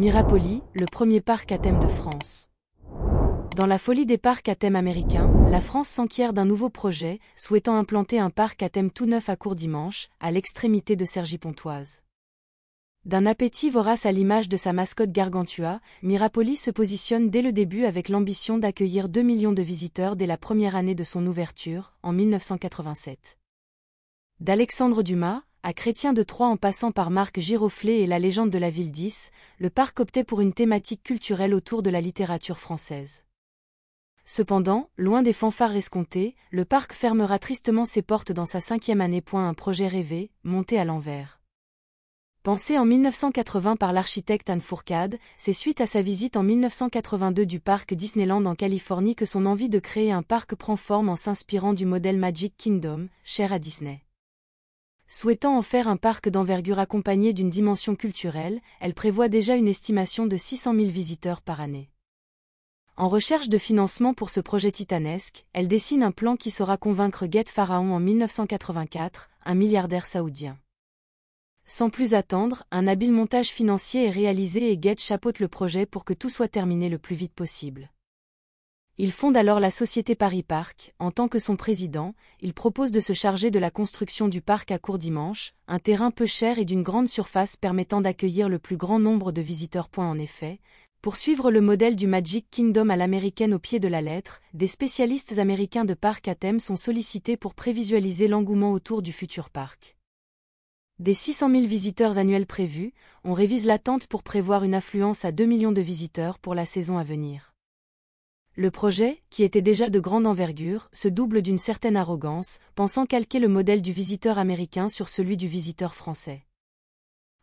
Mirapoli, le premier parc à thème de France. Dans la folie des parcs à thème américains, la France s'enquiert d'un nouveau projet, souhaitant implanter un parc à thème tout neuf à Courdimanche, à l'extrémité de Cergy-Pontoise. D'un appétit vorace à l'image de sa mascotte Gargantua, Mirapoli se positionne dès le début avec l'ambition d'accueillir 2 millions de visiteurs dès la première année de son ouverture, en 1987. D'Alexandre Dumas, à Chrétien de Troyes en passant par Marc Giroflé et la légende de la ville 10, le parc optait pour une thématique culturelle autour de la littérature française. Cependant, loin des fanfares escomptées, le parc fermera tristement ses portes dans sa cinquième année. Point, Un projet rêvé, monté à l'envers. Pensé en 1980 par l'architecte Anne Fourcade, c'est suite à sa visite en 1982 du parc Disneyland en Californie que son envie de créer un parc prend forme en s'inspirant du modèle Magic Kingdom, cher à Disney. Souhaitant en faire un parc d'envergure accompagné d'une dimension culturelle, elle prévoit déjà une estimation de 600 000 visiteurs par année. En recherche de financement pour ce projet titanesque, elle dessine un plan qui saura convaincre Get Pharaon en 1984, un milliardaire saoudien. Sans plus attendre, un habile montage financier est réalisé et Get chapeaute le projet pour que tout soit terminé le plus vite possible. Il fonde alors la société Paris Parc. En tant que son président, il propose de se charger de la construction du parc à Courdimanche, un terrain peu cher et d'une grande surface permettant d'accueillir le plus grand nombre de visiteurs. en effet, pour suivre le modèle du Magic Kingdom à l'américaine au pied de la lettre, des spécialistes américains de parcs à thème sont sollicités pour prévisualiser l'engouement autour du futur parc. Des 600 000 visiteurs annuels prévus, on révise l'attente pour prévoir une affluence à 2 millions de visiteurs pour la saison à venir. Le projet, qui était déjà de grande envergure, se double d'une certaine arrogance, pensant calquer le modèle du visiteur américain sur celui du visiteur français.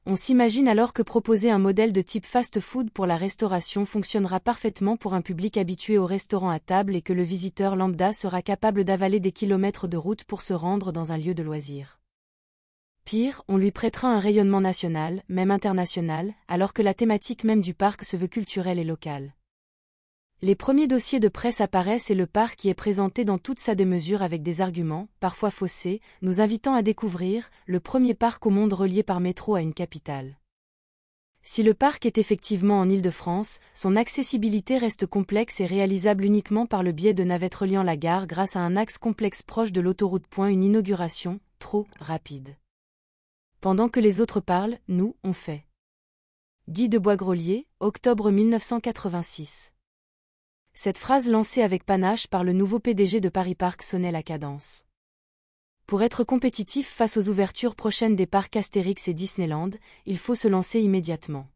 On s'imagine alors que proposer un modèle de type fast-food pour la restauration fonctionnera parfaitement pour un public habitué au restaurant à table et que le visiteur lambda sera capable d'avaler des kilomètres de route pour se rendre dans un lieu de loisir. Pire, on lui prêtera un rayonnement national, même international, alors que la thématique même du parc se veut culturelle et locale. Les premiers dossiers de presse apparaissent et le parc y est présenté dans toute sa démesure avec des arguments, parfois faussés, nous invitant à découvrir le premier parc au monde relié par métro à une capitale. Si le parc est effectivement en Île-de-France, son accessibilité reste complexe et réalisable uniquement par le biais de navettes reliant la gare grâce à un axe complexe proche de l'autoroute. Une inauguration trop rapide. Pendant que les autres parlent, nous, on fait. Guy de Boisgrolier, octobre 1986. Cette phrase lancée avec panache par le nouveau PDG de Paris Park sonnait la cadence. Pour être compétitif face aux ouvertures prochaines des parcs Astérix et Disneyland, il faut se lancer immédiatement.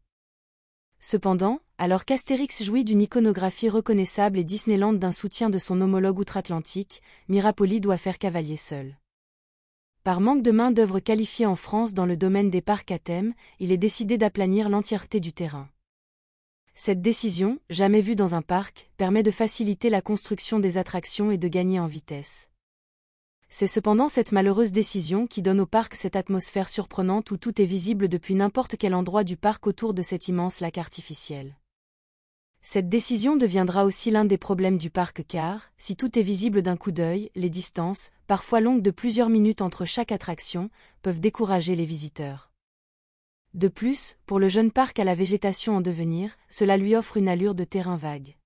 Cependant, alors qu'Astérix jouit d'une iconographie reconnaissable et Disneyland d'un soutien de son homologue outre-Atlantique, Mirapoli doit faire cavalier seul. Par manque de main-d'œuvre qualifiée en France dans le domaine des parcs à thème, il est décidé d'aplanir l'entièreté du terrain. Cette décision, jamais vue dans un parc, permet de faciliter la construction des attractions et de gagner en vitesse. C'est cependant cette malheureuse décision qui donne au parc cette atmosphère surprenante où tout est visible depuis n'importe quel endroit du parc autour de cet immense lac artificiel. Cette décision deviendra aussi l'un des problèmes du parc car, si tout est visible d'un coup d'œil, les distances, parfois longues de plusieurs minutes entre chaque attraction, peuvent décourager les visiteurs. De plus, pour le jeune parc à la végétation en devenir, cela lui offre une allure de terrain vague.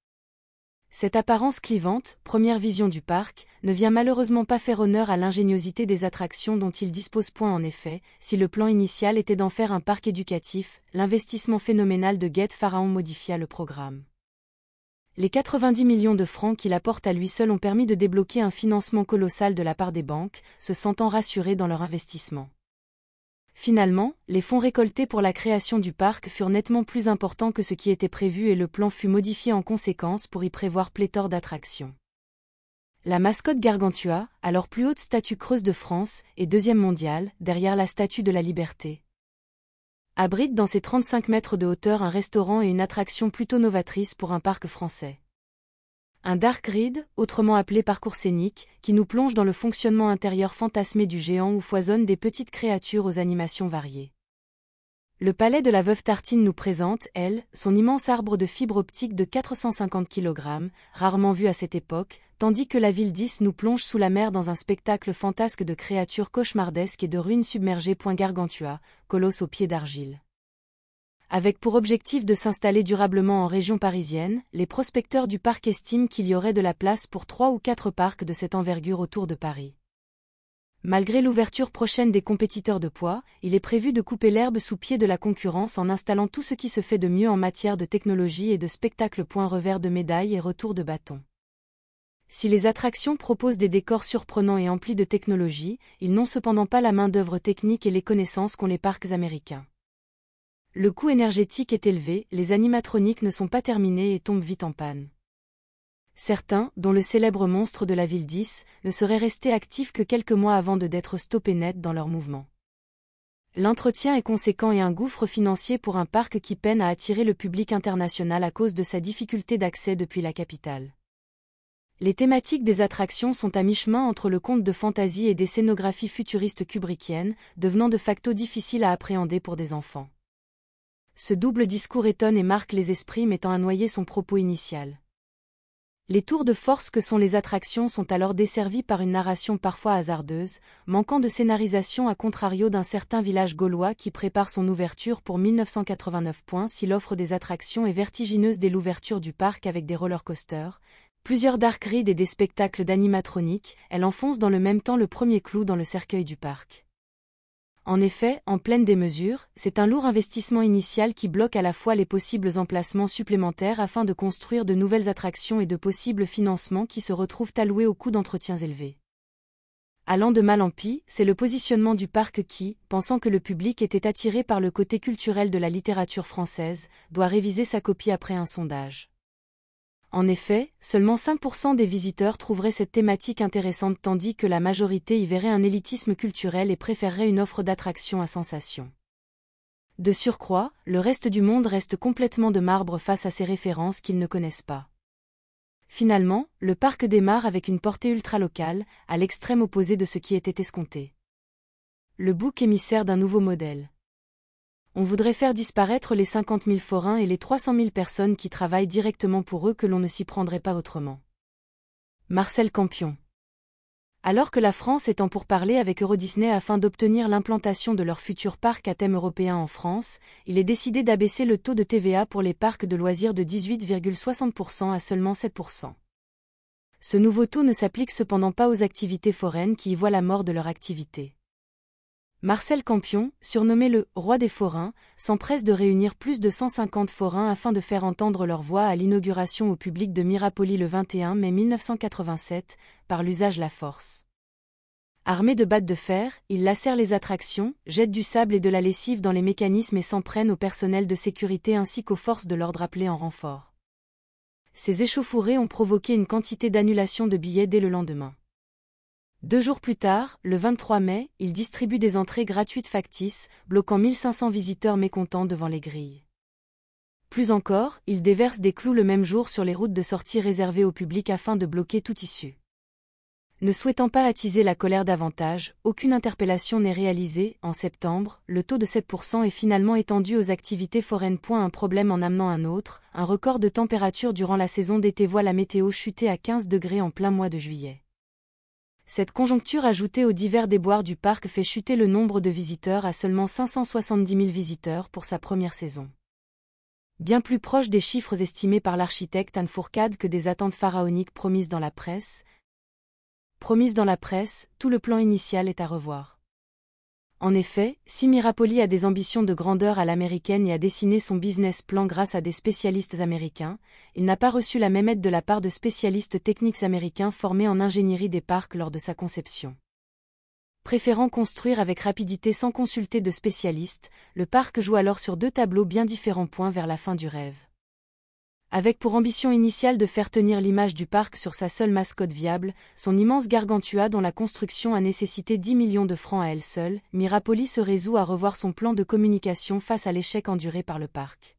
Cette apparence clivante, première vision du parc, ne vient malheureusement pas faire honneur à l'ingéniosité des attractions dont il dispose point en effet, si le plan initial était d'en faire un parc éducatif, l'investissement phénoménal de Guette Pharaon modifia le programme. Les 90 millions de francs qu'il apporte à lui seul ont permis de débloquer un financement colossal de la part des banques, se sentant rassurées dans leur investissement. Finalement, les fonds récoltés pour la création du parc furent nettement plus importants que ce qui était prévu et le plan fut modifié en conséquence pour y prévoir pléthore d'attractions. La mascotte Gargantua, alors plus haute statue creuse de France et deuxième mondiale, derrière la statue de la liberté. Abrite dans ses 35 mètres de hauteur un restaurant et une attraction plutôt novatrice pour un parc français. Un dark ride, autrement appelé parcours scénique, qui nous plonge dans le fonctionnement intérieur fantasmé du géant où foisonnent des petites créatures aux animations variées. Le palais de la veuve Tartine nous présente, elle, son immense arbre de fibre optique de 450 kg, rarement vu à cette époque, tandis que la ville 10 nous plonge sous la mer dans un spectacle fantasque de créatures cauchemardesques et de ruines submergées. Point Gargantua, colosse aux pieds d'argile. Avec pour objectif de s'installer durablement en région parisienne, les prospecteurs du parc estiment qu'il y aurait de la place pour trois ou quatre parcs de cette envergure autour de Paris. Malgré l'ouverture prochaine des compétiteurs de poids, il est prévu de couper l'herbe sous pied de la concurrence en installant tout ce qui se fait de mieux en matière de technologie et de spectacle. Point revers de médaille et retour de bâton. Si les attractions proposent des décors surprenants et emplis de technologie, ils n'ont cependant pas la main-d'œuvre technique et les connaissances qu'ont les parcs américains. Le coût énergétique est élevé, les animatroniques ne sont pas terminés et tombent vite en panne. Certains, dont le célèbre monstre de la ville 10, ne seraient restés actifs que quelques mois avant de d'être stoppés net dans leur mouvement. L'entretien est conséquent et un gouffre financier pour un parc qui peine à attirer le public international à cause de sa difficulté d'accès depuis la capitale. Les thématiques des attractions sont à mi-chemin entre le conte de fantaisie et des scénographies futuristes kubrickiennes, devenant de facto difficiles à appréhender pour des enfants ce double discours étonne et marque les esprits mettant à noyer son propos initial. Les tours de force que sont les attractions sont alors desservies par une narration parfois hasardeuse, manquant de scénarisation à contrario d'un certain village gaulois qui prépare son ouverture pour 1989 points si l'offre des attractions est vertigineuse dès l'ouverture du parc avec des roller coasters, plusieurs dark rides et des spectacles d'animatronique, elle enfonce dans le même temps le premier clou dans le cercueil du parc. En effet, en pleine démesure, c'est un lourd investissement initial qui bloque à la fois les possibles emplacements supplémentaires afin de construire de nouvelles attractions et de possibles financements qui se retrouvent alloués aux coûts d'entretiens élevés. Allant de mal en pis, c'est le positionnement du parc qui, pensant que le public était attiré par le côté culturel de la littérature française, doit réviser sa copie après un sondage. En effet, seulement 5% des visiteurs trouveraient cette thématique intéressante tandis que la majorité y verrait un élitisme culturel et préférerait une offre d'attraction à sensation. De surcroît, le reste du monde reste complètement de marbre face à ces références qu'ils ne connaissent pas. Finalement, le parc démarre avec une portée ultra-locale, à l'extrême opposé de ce qui était escompté. Le bouc émissaire d'un nouveau modèle on voudrait faire disparaître les 50 000 forains et les 300 000 personnes qui travaillent directement pour eux que l'on ne s'y prendrait pas autrement. Marcel Campion alors que la France est en pourparlers avec Euro Disney afin d'obtenir l'implantation de leur futur parc à thème européen en France, il est décidé d'abaisser le taux de TVA pour les parcs de loisirs de 18,60% à seulement 7%. Ce nouveau taux ne s'applique cependant pas aux activités foraines qui y voient la mort de leur activité. Marcel Campion, surnommé le roi des forains, s'empresse de réunir plus de 150 forains afin de faire entendre leur voix à l'inauguration au public de Mirapoli le 21 mai 1987 par l'usage la force. Armé de battes de fer, ils lacèrent les attractions, jettent du sable et de la lessive dans les mécanismes et s'en prennent au personnel de sécurité ainsi qu'aux forces de l'ordre appelées en renfort. Ces échauffourées ont provoqué une quantité d'annulations de billets dès le lendemain. Deux jours plus tard, le 23 mai, il distribue des entrées gratuites factices, bloquant 1500 visiteurs mécontents devant les grilles. Plus encore, il déverse des clous le même jour sur les routes de sortie réservées au public afin de bloquer toute issue. Ne souhaitant pas attiser la colère davantage, aucune interpellation n'est réalisée. En septembre, le taux de 7% est finalement étendu aux activités foraines. Point Un problème en amenant un autre, un record de température durant la saison d'été voit la météo chuter à 15 degrés en plein mois de juillet cette conjoncture ajoutée aux divers déboires du parc fait chuter le nombre de visiteurs à seulement 570 000 visiteurs pour sa première saison. Bien plus proche des chiffres estimés par l'architecte Anne Fourcade que des attentes pharaoniques promises dans la presse, promises dans la presse, tout le plan initial est à revoir. En effet, si Mirapoli a des ambitions de grandeur à l'américaine et a dessiné son business plan grâce à des spécialistes américains, il n'a pas reçu la même aide de la part de spécialistes techniques américains formés en ingénierie des parcs lors de sa conception. Préférant construire avec rapidité sans consulter de spécialistes, le parc joue alors sur deux tableaux bien différents points vers la fin du rêve. Avec pour ambition initiale de faire tenir l'image du parc sur sa seule mascotte viable, son immense gargantua dont la construction a nécessité 10 millions de francs à elle seule, Mirapoli se résout à revoir son plan de communication face à l'échec enduré par le parc.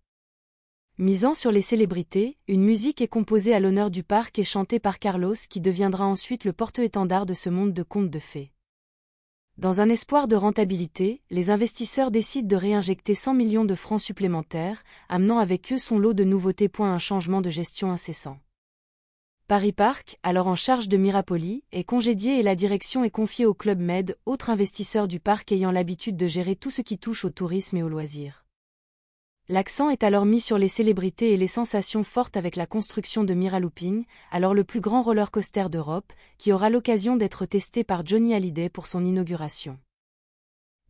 Misant sur les célébrités, une musique est composée à l'honneur du parc et chantée par Carlos qui deviendra ensuite le porte-étendard de ce monde de contes de fées. Dans un espoir de rentabilité, les investisseurs décident de réinjecter 100 millions de francs supplémentaires, amenant avec eux son lot de nouveautés. point Un changement de gestion incessant. Paris Park, alors en charge de Mirapoli, est congédié et la direction est confiée au Club Med, autre investisseur du parc ayant l'habitude de gérer tout ce qui touche au tourisme et aux loisirs. L'accent est alors mis sur les célébrités et les sensations fortes avec la construction de Miralooping, alors le plus grand roller coaster d'Europe, qui aura l'occasion d'être testé par Johnny Hallyday pour son inauguration.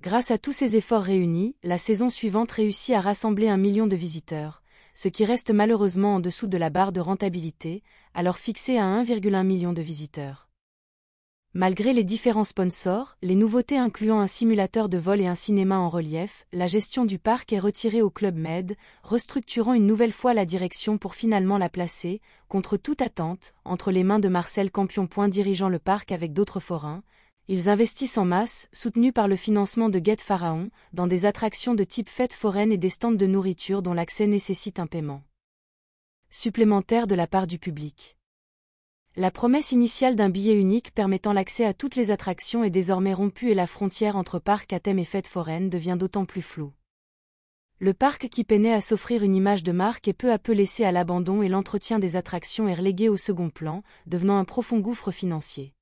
Grâce à tous ces efforts réunis, la saison suivante réussit à rassembler un million de visiteurs, ce qui reste malheureusement en dessous de la barre de rentabilité, alors fixée à 1,1 million de visiteurs. Malgré les différents sponsors, les nouveautés incluant un simulateur de vol et un cinéma en relief, la gestion du parc est retirée au Club Med, restructurant une nouvelle fois la direction pour finalement la placer, contre toute attente, entre les mains de Marcel Campion. Dirigeant le parc avec d'autres forains, ils investissent en masse, soutenus par le financement de Guette Pharaon, dans des attractions de type fête foraine et des stands de nourriture dont l'accès nécessite un paiement supplémentaire de la part du public. La promesse initiale d'un billet unique permettant l'accès à toutes les attractions est désormais rompue et la frontière entre parc à thème et fête foraine devient d'autant plus floue. Le parc qui peinait à s'offrir une image de marque est peu à peu laissé à l'abandon et l'entretien des attractions est relégué au second plan, devenant un profond gouffre financier.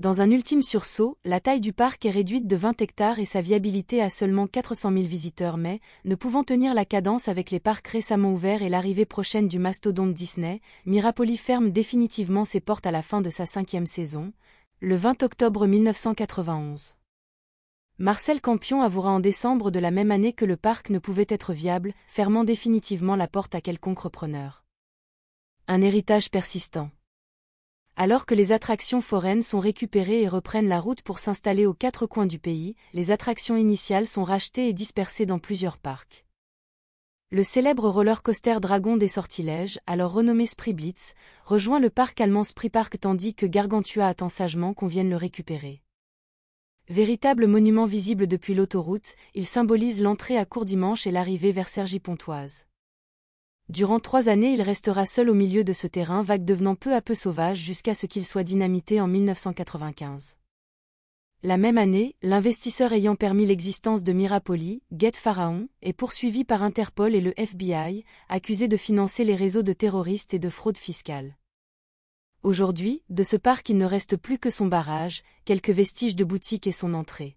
Dans un ultime sursaut, la taille du parc est réduite de 20 hectares et sa viabilité à seulement 400 000 visiteurs mais, ne pouvant tenir la cadence avec les parcs récemment ouverts et l'arrivée prochaine du mastodonte Disney, Mirapoli ferme définitivement ses portes à la fin de sa cinquième saison, le 20 octobre 1991. Marcel Campion avouera en décembre de la même année que le parc ne pouvait être viable, fermant définitivement la porte à quelconque repreneur. Un héritage persistant. Alors que les attractions foraines sont récupérées et reprennent la route pour s'installer aux quatre coins du pays, les attractions initiales sont rachetées et dispersées dans plusieurs parcs. Le célèbre roller coaster Dragon des Sortilèges, alors renommé Blitz, rejoint le parc allemand Park tandis que Gargantua attend sagement qu'on vienne le récupérer. Véritable monument visible depuis l'autoroute, il symbolise l'entrée à Courdimanche et l'arrivée vers sergi pontoise Durant trois années il restera seul au milieu de ce terrain vague devenant peu à peu sauvage jusqu'à ce qu'il soit dynamité en 1995. La même année, l'investisseur ayant permis l'existence de Mirapoli, Get Pharaon, est poursuivi par Interpol et le FBI, accusé de financer les réseaux de terroristes et de fraude fiscale. Aujourd'hui, de ce parc il ne reste plus que son barrage, quelques vestiges de boutiques et son entrée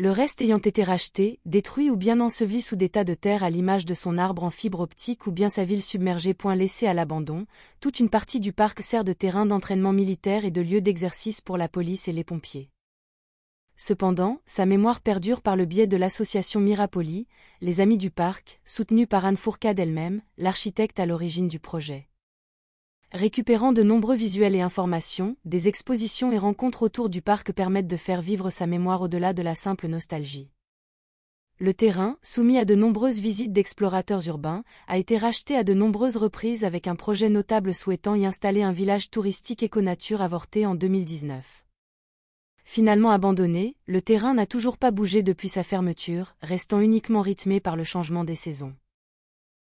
le reste ayant été racheté, détruit ou bien enseveli sous des tas de terre à l'image de son arbre en fibre optique ou bien sa ville submergée point laissée à l'abandon, toute une partie du parc sert de terrain d'entraînement militaire et de lieu d'exercice pour la police et les pompiers. Cependant, sa mémoire perdure par le biais de l'association Mirapoli, les Amis du Parc, soutenue par Anne Fourcade elle-même, l'architecte à l'origine du projet récupérant de nombreux visuels et informations, des expositions et rencontres autour du parc permettent de faire vivre sa mémoire au-delà de la simple nostalgie. Le terrain, soumis à de nombreuses visites d'explorateurs urbains, a été racheté à de nombreuses reprises avec un projet notable souhaitant y installer un village touristique éco-nature avorté en 2019. Finalement abandonné, le terrain n'a toujours pas bougé depuis sa fermeture, restant uniquement rythmé par le changement des saisons.